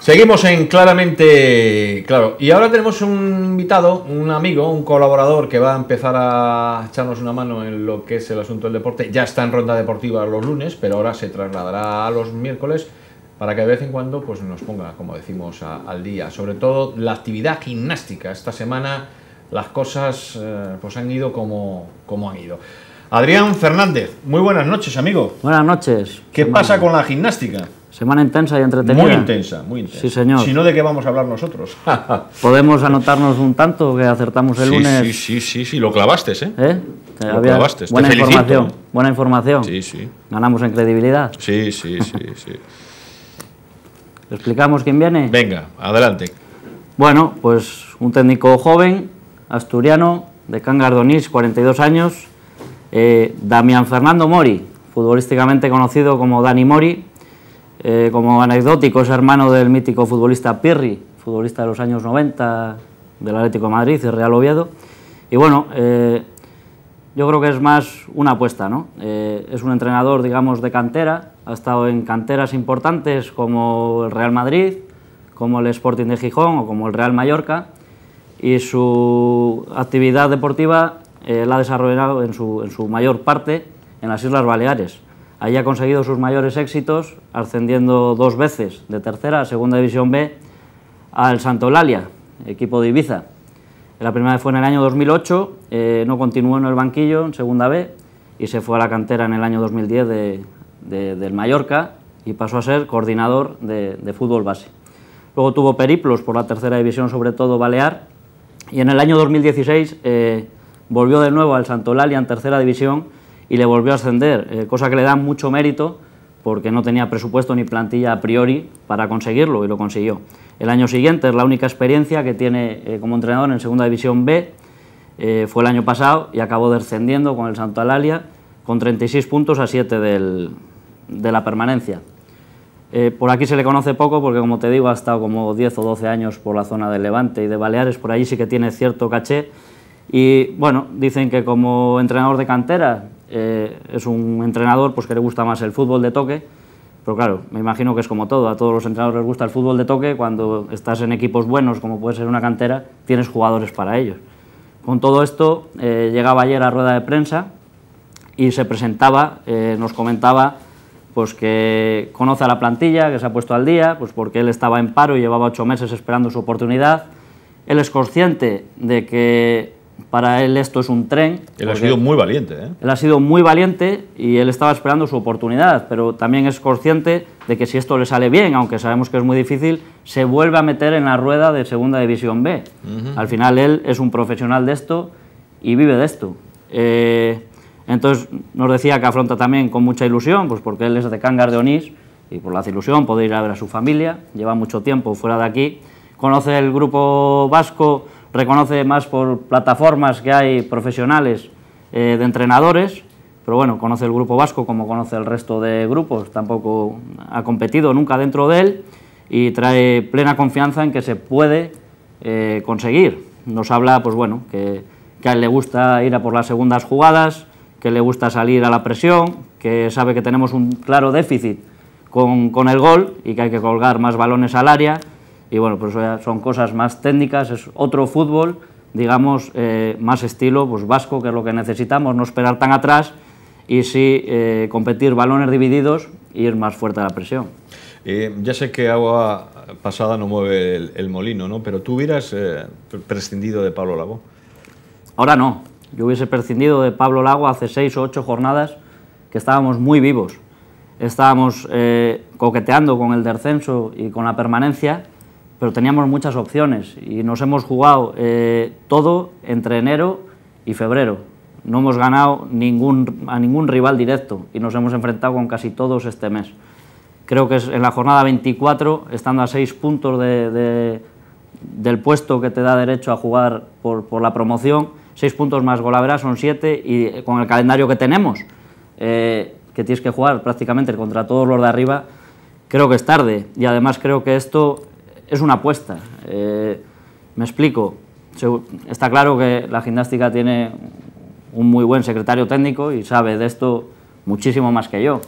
Seguimos en claramente, claro. Y ahora tenemos un invitado, un amigo, un colaborador que va a empezar a echarnos una mano en lo que es el asunto del deporte. Ya está en ronda deportiva los lunes, pero ahora se trasladará a los miércoles para que de vez en cuando pues, nos ponga, como decimos, al día. Sobre todo la actividad gimnástica. Esta semana las cosas eh, pues han ido como, como han ido. Adrián Fernández, muy buenas noches, amigo. Buenas noches. ¿Qué pasa con la gimnástica? Semana intensa y entretenida. Muy intensa, muy intensa. Sí, señor. Si no, ¿de qué vamos a hablar nosotros? Podemos anotarnos un tanto que acertamos el lunes. Sí, sí, sí, sí, lo clavaste, ¿eh? ¿Eh? lo clavaste. Buena información, buena información. Sí, sí. Ganamos en credibilidad. Sí, sí, sí, sí. ¿Explicamos quién viene? Venga, adelante. Bueno, pues un técnico joven, asturiano, de Can 42 años, eh, Damián Fernando Mori, futbolísticamente conocido como Dani Mori, eh, como anecdótico, es hermano del mítico futbolista Pirri, futbolista de los años 90 del Atlético de Madrid y Real Oviedo. Y bueno, eh, yo creo que es más una apuesta, ¿no? Eh, es un entrenador, digamos, de cantera, ha estado en canteras importantes como el Real Madrid, como el Sporting de Gijón o como el Real Mallorca, y su actividad deportiva la ha desarrollado en su mayor parte en las Islas Baleares. Allí ha conseguido sus mayores éxitos, ascendiendo dos veces de tercera a segunda división B al Santo Lalia, equipo de Ibiza. La primera vez fue en el año 2008, eh, no continuó en el banquillo en segunda B y se fue a la cantera en el año 2010 del Mallorca y pasó a ser coordinador de, fútbol base. Luego tuvo periplos por la tercera división, sobre todo Balear, y en el año 2016 eh, volvió de nuevo al Santolalia en tercera división y le volvió a ascender, eh, cosa que le da mucho mérito porque no tenía presupuesto ni plantilla a priori para conseguirlo y lo consiguió. El año siguiente es la única experiencia que tiene eh, como entrenador en Segunda División B, eh, fue el año pasado y acabó descendiendo con el Santo Alalia con 36 puntos a 7 de la permanencia. por aquí se le conoce poco porque, como te digo, ha estado como 10 o 12 años por la zona de Levante y de Baleares, por allí sí que tiene cierto caché. Y bueno, dicen que como entrenador de cantera eh, es un entrenador pues, que le gusta más el fútbol de toque, pero claro, me imagino que es como todo, a todos los entrenadores les gusta el fútbol de toque, cuando estás en equipos buenos, como puede ser una cantera, tienes jugadores para ellos. Con todo esto, eh, llegaba ayer a rueda de prensa y se presentaba, eh, nos comentaba pues que conoce a la plantilla, que se ha puesto al día, pues porque él estaba en paro y llevaba ocho meses esperando su oportunidad. Él es consciente de que para él esto es un tren. Él ha sido muy valiente. ¿eh? Él ha sido muy valiente y él estaba esperando su oportunidad, pero también es consciente de que si esto le sale bien, aunque sabemos que es muy difícil, se vuelve a meter en la rueda de Segunda División B. Al final él es un profesional de esto y vive de esto. Eh, entonces nos decía que afronta también con mucha ilusión, pues porque él es de Cangas de Onís y por la ilusión puede ir a ver a su familia, lleva mucho tiempo fuera de aquí, conoce el grupo vasco reconoce más por plataformas que hay profesionales eh, de entrenadores, pero bueno, conoce el grupo vasco como conoce el resto de grupos, tampoco ha competido nunca dentro de él y trae plena confianza en que se puede eh, conseguir. Nos habla, pues bueno, que, a él le gusta ir a por las segundas jugadas, que le gusta salir a la presión, que sabe que tenemos un claro déficit con, el gol y que hay que colgar más balones al área y bueno, pues son cosas más técnicas, es otro fútbol, digamos, eh, más estilo pues vasco, que es lo que necesitamos, no esperar tan atrás y sí eh, competir balones divididos ...y ir más fuerte a la presión. Eh, ya sé que agua pasada no mueve el, el molino, ¿no? Pero tú hubieras prescindido de Pablo Lago. Ahora no. Yo hubiese prescindido de Pablo Lago hace seis o ocho jornadas que estábamos muy vivos. Estábamos coqueteando con el descenso y con la permanencia pero teníamos muchas opciones y nos hemos jugado eh, todo entre enero y febrero. No hemos ganado a ningún rival directo y nos hemos enfrentado con casi todos este mes. Creo que es en la jornada 24, estando a seis puntos del puesto que te da derecho a jugar por, la promoción, seis puntos más golaveras son siete y con el calendario que tenemos, eh, que tienes que jugar prácticamente contra todos los de arriba, creo que es tarde y además creo que esto es una apuesta. Eh, me explico. Está claro que la gimnástica tiene un muy buen secretario técnico y sabe de esto muchísimo más que yo.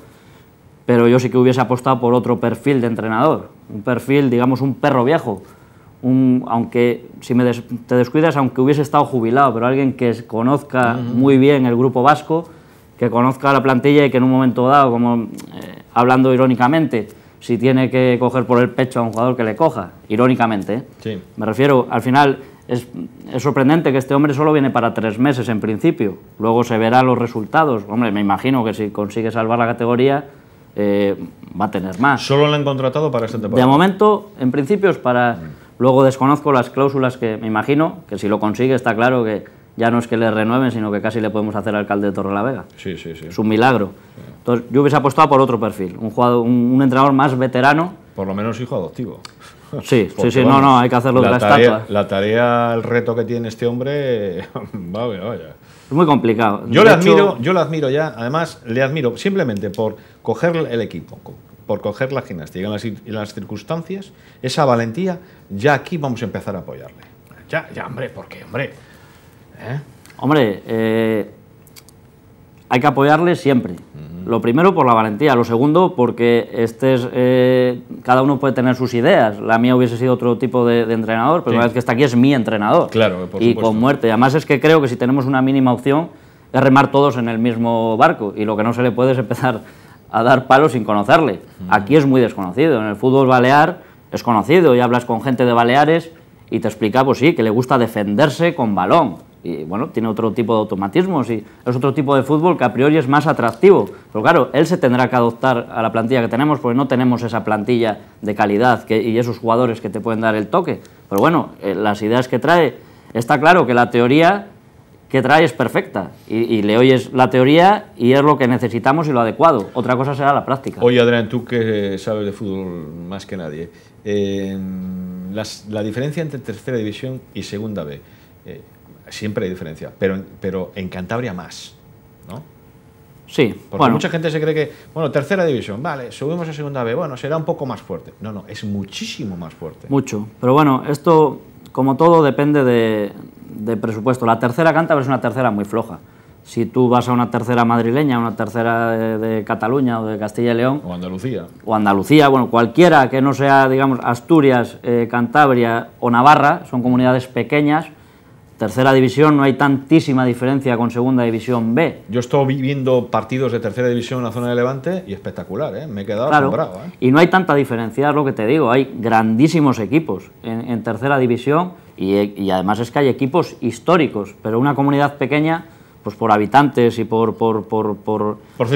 Pero yo sí que hubiese apostado por otro perfil de entrenador, un perfil, digamos, un perro viejo. aunque si te descuidas, aunque hubiese estado jubilado, pero alguien que conozca muy bien el grupo vasco, que conozca la plantilla y que en un momento dado, como eh, hablando irónicamente, si tiene que coger por el pecho a un jugador que le coja, irónicamente. ¿eh? Sí. Me refiero, al final es, sorprendente que este hombre solo viene para tres meses en principio, luego se verán los resultados. Hombre, me imagino que si consigue salvar la categoría eh, va a tener más. ¿Solo lo han contratado para este temporada? De momento, en principio es para... Mm. Luego desconozco las cláusulas que me imagino, que si lo consigue está claro que ya no es que le renueven, sino que casi le podemos hacer alcalde de Torrelavega. Sí, sí, sí. Es un milagro. Entonces, yo hubiese apostado por otro perfil, un, un, entrenador más veterano. Por lo menos hijo adoptivo. Sí, sí, sí, no, no, hay que hacerlo la de la tarea, La tarea, el reto que tiene este hombre, vaya, vaya. Es muy complicado. Yo le, admiro, yo le admiro ya, además, le admiro simplemente por coger el equipo, por coger la gimnasia. en las, las circunstancias, esa valentía, ya aquí vamos a empezar a apoyarle. Ya, ya, hombre, porque, hombre? ¿Eh? Hombre, eh, hay que apoyarle siempre. Lo primero por la valentía, lo segundo porque este eh, cada uno puede tener sus ideas. La mía hubiese sido otro tipo de, entrenador, pero la vez que está aquí es mi entrenador. Claro, Y con muerte. Además es que creo que si tenemos una mínima opción es remar todos en el mismo barco y lo que no se le puede es empezar a dar palos sin conocerle. Aquí es muy desconocido. En el fútbol balear es conocido y hablas con gente de Baleares y te explica, pues sí, que le gusta defenderse con balón y bueno, tiene otro tipo de automatismos y es otro tipo de fútbol que a priori es más atractivo. Pero claro, él se tendrá que adoptar a la plantilla que tenemos porque no tenemos esa plantilla de calidad y esos jugadores que te pueden dar el toque. Pero bueno, eh, las ideas que trae, está claro que la teoría que trae es perfecta y, le oyes la teoría y es lo que necesitamos y lo adecuado. Otra cosa será la práctica. Oye, Adrián, tú que sabes de fútbol más que nadie, la diferencia entre tercera división y segunda B. Eh, siempre hay diferencia, pero, pero en Cantabria más, ¿no? Sí, Porque mucha gente se cree que, bueno, tercera división, vale, subimos a segunda B, bueno, será un poco más fuerte. No, no, es muchísimo más fuerte. Mucho, pero bueno, esto, como todo, depende de, presupuesto. La tercera Cantabria es una tercera muy floja. Si tú vas a una tercera madrileña, una tercera de, Cataluña o de Castilla y León. O Andalucía. O Andalucía, bueno, cualquiera que no sea, digamos, Asturias, eh, Cantabria o Navarra, son comunidades pequeñas Tercera división no hay tantísima diferencia con segunda división B. Yo estoy viviendo partidos de tercera división en la zona de Levante y espectacular, ¿eh? me he quedado asombrado. ¿eh? Y no hay tanta diferencia, es lo que te digo, hay grandísimos equipos en, tercera división y además es que hay equipos históricos, pero una comunidad pequeña pues por habitantes y por por, por,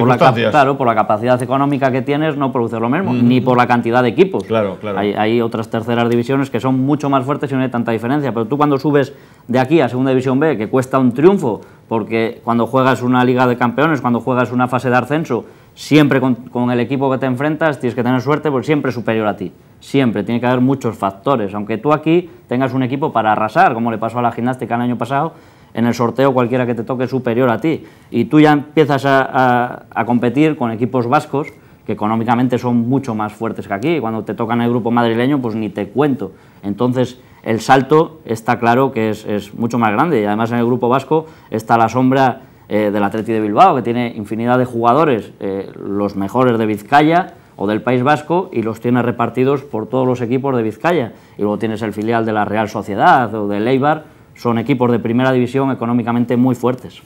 la, claro, por la capacidad económica que tienes no produces lo mismo, mm. ni por la cantidad de equipos. Claro, claro. Hay, otras terceras divisiones que son mucho más fuertes y no hay tanta diferencia, pero tú cuando subes de aquí a Segunda División B, que cuesta un triunfo, porque cuando juegas una Liga de Campeones, cuando juegas una fase de ascenso, siempre con, el equipo que te enfrentas tienes que tener suerte porque siempre es superior a ti. Siempre, tiene que haber muchos factores, aunque tú aquí tengas un equipo para arrasar, como le pasó a la gimnástica el año pasado, en el sorteo cualquiera que te toque superior a ti. Y tú ya empiezas a, competir con equipos vascos que económicamente son mucho más fuertes que aquí. Cuando te tocan el grupo madrileño, pues ni te cuento. Entonces, el salto está claro que es, mucho más grande. Y además en el grupo vasco está la sombra eh, del Atleti de Bilbao, que tiene infinidad de jugadores, eh, los mejores de Vizcaya o del País Vasco, y los tiene repartidos por todos los equipos de Vizcaya. Y luego tienes el filial de la Real Sociedad o del Eibar son equipos de primera división económicamente muy fuertes.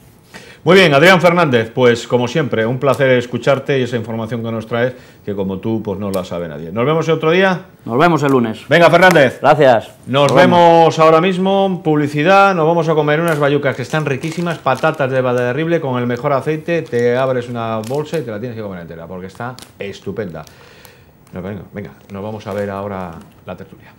Muy bien, Adrián Fernández, pues como siempre, un placer escucharte y esa información que nos traes, que como tú, pues no la sabe nadie. Nos vemos el otro día. Nos vemos el lunes. Venga, Fernández. Gracias. Nos, vemos. ahora mismo, publicidad, nos vamos a comer unas bayucas que están riquísimas, patatas de terrible con el mejor aceite, te abres una bolsa y te la tienes que comer entera, porque está estupenda. venga, venga, nos vamos a ver ahora la tertulia.